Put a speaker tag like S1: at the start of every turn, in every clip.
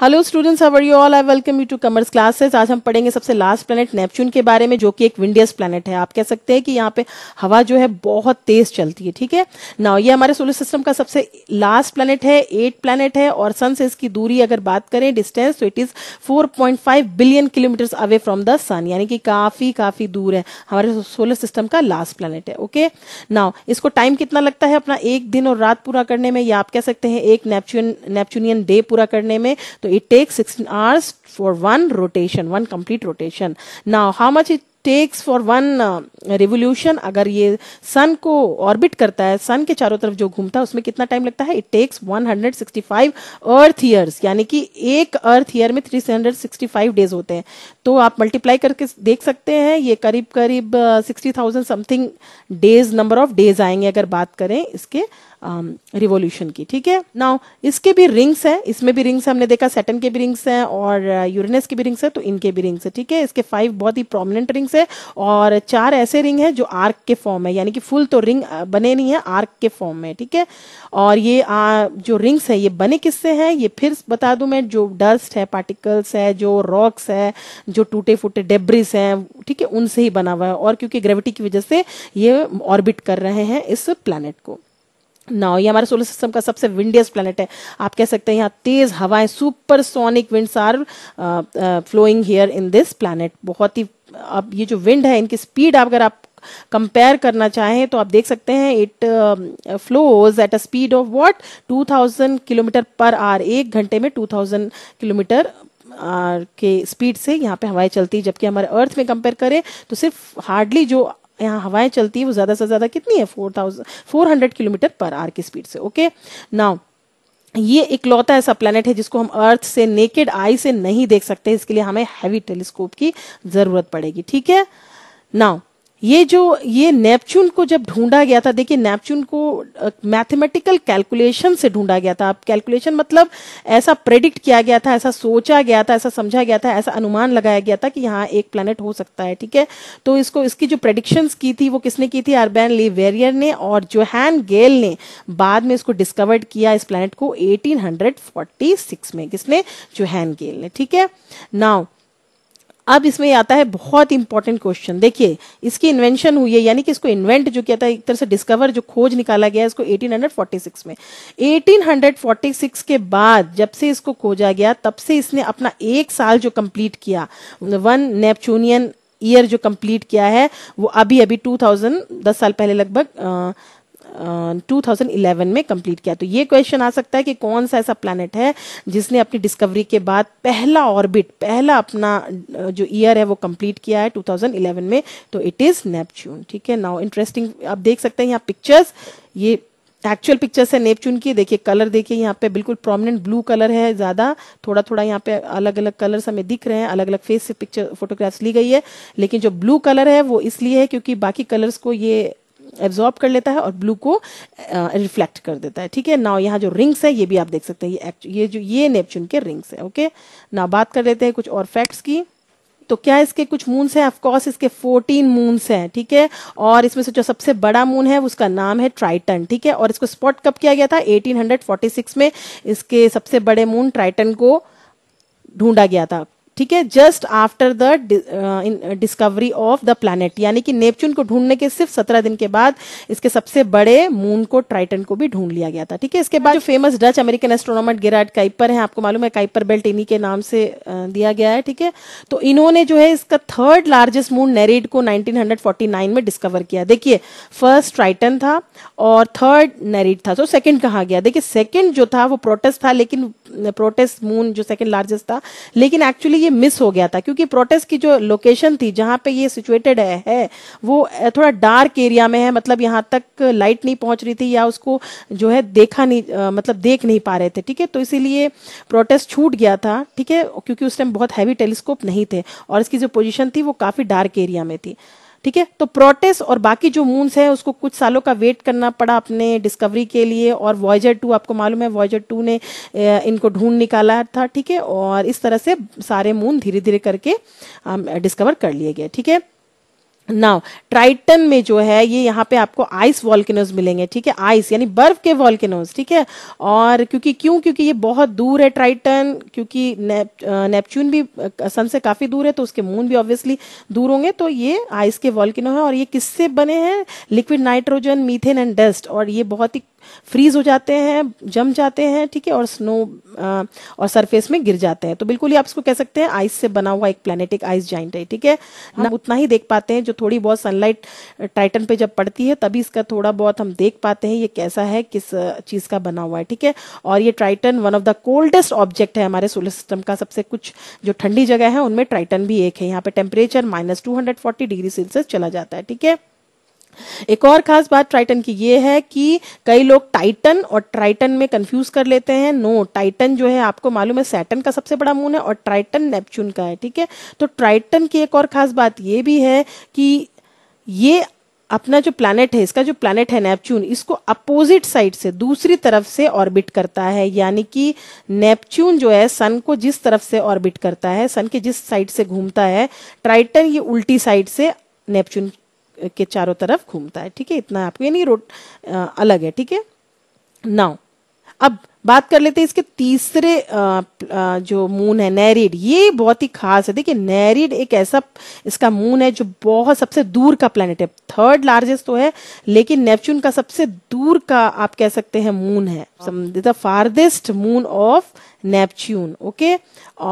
S1: Hello students are you all I welcome you to commerce classes आज हम पढ़ेंगे सबसे लास्ट प्लेनेट नेपच्यून के बारे में जो कि एक विंडियस प्लेनेट है आप कह सकते हैं कि यहाँ पे हवा जो है बहुत तेज चलती है ठीक है ना ये हमारे सोलर सिस्टम का सबसे लास्ट प्लेनेट है एट प्लेनेट है और सन से इसकी दूरी अगर बात करें डिस्टेंस तो it is four billion kilometres away from the sun यानी कि काफी काफी दूर है हमारे सोलर सिस्टम का लास्ट प्लानट है ओके नाउ इसको टाइम कितना लगता है अपना एक दिन और रात पूरा करने में या आप कह सकते हैं एक नेपच्यून नेपच्यूनियन डे पूरा करने में तो it takes 16 hours for one rotation, one complete rotation. Now, how much it takes for one revolution अगर ये सन को ऑर्बिट करता है सन के चारों तरफ जो घूमता है उसमें कितना टाइम लगता है इट टेक्स 165 अर्थ ईयर्स यानी कि एक अर्थ ईयर में 365 डेज होते हैं तो आप मल्टीप्लाई करके देख सकते हैं ये करीब करीब sixty thousand something days number of days आएंगे अगर बात करें इसके रिवोल्यूशन um, की ठीक है नाउ इसके भी रिंग्स हैं इसमें भी रिंग्स हमने देखा सेटन के भी रिंग्स हैं और यूरेनस uh, के भी रिंग्स हैं तो इनके भी रिंग्स है ठीक है इसके फाइव बहुत ही प्रोमिनेंट रिंग्स है है और चार ऐसे रिंग है जो आर्क के फॉर्म है यानी कि फुल तो रिंग बने नहीं है आर्क के फॉर्म में ठीक है और ये आ, जो रिंग्स है ये बने किससे हैं ये फिर बता दूं मैं जो डस्ट है पार्टिकल्स है जो रॉक्स है जो टूटे फूटे डेब्रिस हैं ठीक है उनसे ही बना हुआ है और क्योंकि ग्रेविटी की वजह से ये ऑर्बिट कर रहे हैं इस प्लानट को ना ये हमारे सोलर सिस्टम का सबसे विंडियस प्लानट है आप कह सकते हैं यहाँ तेज हवाएं supersonic winds are flowing here in this planet बहुत ही अब ये जो विंड है इनकी स्पीड अगर आप कंपेयर करना चाहें तो आप देख सकते हैं it flows at a speed of what 2000 kilometre per hour एक घंटे में 2000 किलोमीटर के स्पीड से यहाँ पे हवाएं चलती है जबकि हमारे अर्थ में कंपेयर करें तो सिर्फ हार्डली जो यहाँ हवाएं चलती है वो ज्यादा से ज्यादा कितनी है four thousand four hundred kilometre per hour की स्पीड से ओके नाउ ये इकलौता ऐसा प्लैनेट है जिसको हम अर्थ से नेकेड आई से नहीं देख सकते इसके लिए हमें हैवी टेलीस्कोप की जरूरत पड़ेगी ठीक है नाउ ये जो ये नेपच्यून को जब ढूंढा गया था देखिए नेपच्यून को मैथमेटिकल uh, कैलकुलेशन से ढूंढा गया था अब कैलकुलेशन मतलब ऐसा प्रेडिक्ट किया गया था ऐसा सोचा गया था ऐसा समझा गया था ऐसा अनुमान लगाया गया था कि यहाँ एक प्लानट हो सकता है ठीक है तो इसको इसकी जो प्रेडिक्शन की थी वो किसने की थी अरबैन ली वेरियर ने और जोहैन गेल ने बाद में इसको डिस्कवर्ड किया इस प्लानट को एटीन में किसने जोहैन गेल ने ठीक है नाउ अब इसमें आता है बहुत इंपॉर्टेंट क्वेश्चन देखिए इसकी इन्वेंशन हुई है यानी कि इसको इन्वेंट जो किया था एक तरह से डिस्कवर जो खोज निकाला गया इसको 1846 में 1846 के बाद जब से इसको खोजा गया तब से इसने अपना एक साल जो कंप्लीट किया वन नेपचूनियन ईयर जो कंप्लीट किया है वो अभी अभी टू दस साल पहले लगभग 2011 uh, में कंप्लीट किया तो ये क्वेश्चन आ सकता है कि कौन सा ऐसा प्लानट है जिसने अपनी डिस्कवरी के बाद पहला ऑर्बिट पहला अपना uh, जो ईयर है वो कंप्लीट किया है 2011 में तो इट इज नेपच्यून ठीक है नाउ इंटरेस्टिंग आप देख सकते हैं यहाँ पिक्चर्स ये एक्चुअल पिक्चर्स है नेपच्यून की देखिए कलर देखिए यहाँ पे बिल्कुल प्रोमिनेंट ब्लू कलर है ज्यादा थोड़ा थोड़ा यहाँ पे अलग अलग कलर हमें दिख रहे हैं अलग अलग फेस से पिक्चर फोटोग्राफ्स ली गई है लेकिन जो ब्लू कलर है वो इसलिए है क्योंकि बाकी कलर्स को ये एब्जॉर्ब कर लेता है और ब्लू को रिफ्लेक्ट कर देता है ठीक है नाउ यहाँ जो रिंग्स है ये भी आप देख सकते हैं ये ये जो ये नेपच्यून के रिंग्स है ओके ना बात कर लेते हैं कुछ और फैक्ट्स की तो क्या इसके कुछ मून्स हैं ऑफकोर्स इसके 14 मून्स हैं ठीक है और इसमें से जो सबसे बड़ा मून है उसका नाम है ट्राइटन ठीक है और इसको स्पॉट कब किया गया था 1846 में इसके सबसे बड़े मून ट्राइटन को ढूंढा गया था ठीक है just after the discovery of the planet यानी कि नेपच्यून को ढूंढने के सिर्फ सत्रह दिन के बाद इसके सबसे बड़े मून को ट्राइटन को भी ढूंढ लिया गया था ठीक है इसके बाद जो famous Dutch American astronomer Gerard Kuiper है आपको मालूम है काइपर बेल्ट इन्हीं के नाम से uh, दिया गया है ठीक है तो इन्होंने जो है इसका थर्ड लार्जेस्ट मून नेरिड को नाइनटीन में डिस्कवर किया देखिए फर्स्ट ट्राइटन था और थर्ड नेरिड था तो सेकेंड कहा गया देखिए सेकेंड जो था वो प्रोटेस्ट था लेकिन प्रोटेस्ट uh, मून जो सेकंड लार्जेस्ट था लेकिन एक्चुअली ये मिस हो गया था क्योंकि प्रोटेस्ट की जो लोकेशन थी जहां पे ये सिचुएटेड है, है वो थोड़ा डार्क एरिया में है मतलब यहां तक लाइट नहीं पहुंच रही थी या उसको जो है देखा नहीं मतलब देख नहीं पा रहे थे ठीक है तो इसीलिए प्रोटेस्ट छूट गया था ठीक है क्योंकि उस टाइम बहुत हैवी टेलीस्कोप नहीं थे और इसकी जो पोजिशन थी वो काफ़ी डार्क एरिया में थी ठीक है तो प्रोटेस और बाकी जो मून्स है उसको कुछ सालों का वेट करना पड़ा अपने डिस्कवरी के लिए और वॉयजर टू आपको मालूम है वॉयजर टू ने इनको ढूंढ निकाला था ठीक है और इस तरह से सारे मून धीरे धीरे करके डिस्कवर कर लिए गए ठीक है नाउ ट्राइटन में जो है ये यहाँ पे आपको आइस वॉल्केनोज मिलेंगे ठीक है आइस यानी बर्फ के वॉल्केनोज ठीक है और क्योंकि क्यों क्योंकि ये बहुत दूर है ट्राइटन क्योंकि नेप, नेपच्यून भी सन से काफी दूर है तो उसके मून भी ऑब्वियसली दूर होंगे तो ये आइस के वॉल्केनो है और ये किससे बने हैं liquid nitrogen methane and dust और ये बहुत ही फ्रीज हो जाते हैं जम जाते हैं ठीक है और स्नो आ, और सरफेस में गिर जाते हैं तो बिल्कुल ही आप इसको कह सकते हैं आइस से बना हुआ एक प्लेनेटिक आइस जाइंट है ठीक है ना हाँ। उतना ही देख पाते हैं जो थोड़ी बहुत सनलाइट टाइटन पे जब पड़ती है तभी इसका थोड़ा बहुत हम देख पाते हैं ये कैसा है किस चीज का बना हुआ है ठीक है और ये Triton one of the coldest object है हमारे सोलर सिस्टम का सबसे कुछ जो ठंडी जगह है उनमें ट्राइटन भी एक है यहाँ पे temperature minus two degree Celsius चला जाता है ठीक है एक और खास बात ट्राइटन की ये है कि कई लोग टाइटन और ट्राइटन में कंफ्यूज कर लेते हैं नो टाइटन जो है आपको मालूम है सैटन का सबसे बड़ा मून है और ट्राइटन नेपच्यून का है ठीक है तो ट्राइटन की एक और खास बात ये भी है कि ये अपना जो प्लानट है इसका जो प्लानट है नेपच्यून इसको अपोजिट साइड से दूसरी तरफ से ऑर्बिट करता है यानी कि नेपच्यून जो है सन को जिस तरफ से ऑर्बिट करता है सन के जिस साइड से घूमता है ट्राइटन ये उल्टी साइड से नेपच्यून के चारों तरफ घूमता है ठीक है इतना आपको यानी रोट अलग है ठीक है नाउ अब बात कर लेते हैं इसके तीसरे जो मून है नैरिड ये बहुत ही खास है देखिए नैरिड एक ऐसा इसका मून है जो बहुत सबसे दूर का प्लेनेट है थर्ड लार्जेस्ट तो है लेकिन नेपच्यून का सबसे दूर का आप कह सकते हैं मून है the farthest moon of Neptune okay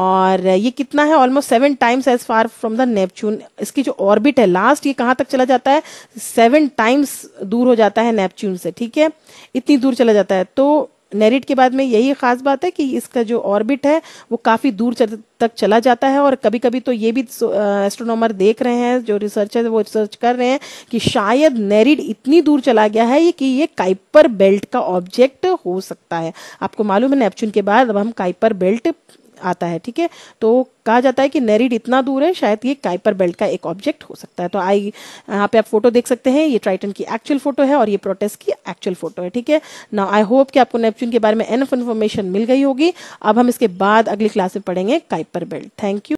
S1: और ये कितना है almost seven times as far from the Neptune इसकी जो ऑर्बिट है लास्ट ये कहाँ तक चला जाता है सेवन टाइम्स दूर हो जाता है नेपच्यून से ठीक है इतनी दूर चला जाता है तो नेरिट के बाद में यही खास बात है कि इसका जो ऑर्बिट है वो काफ़ी दूर तक चला जाता है और कभी कभी तो ये भी एस्ट्रोनॉमर देख रहे हैं जो रिसर्चर वो रिसर्च कर रहे हैं कि शायद नेरिड इतनी दूर चला गया है कि ये काइपर बेल्ट का ऑब्जेक्ट हो सकता है आपको मालूम है नेपच्यून के बाद अब हम काइपर बेल्ट आता है ठीक है तो कहा जाता है कि नेरिड इतना दूर है शायद ये काइपर बेल्ट का एक ऑब्जेक्ट हो सकता है तो आई यहाँ पे आप फोटो देख सकते हैं ये ट्राइटन की एक्चुअल फोटो है और ये प्रोटेस की एक्चुअल फोटो है ठीक है ना आई होप कि आपको नेपच्यून के बारे में एनफ इन्फॉर्मेशन मिल गई होगी अब हम इसके बाद अगली क्लास में पढ़ेंगे काइपर बेल्ट थैंक यू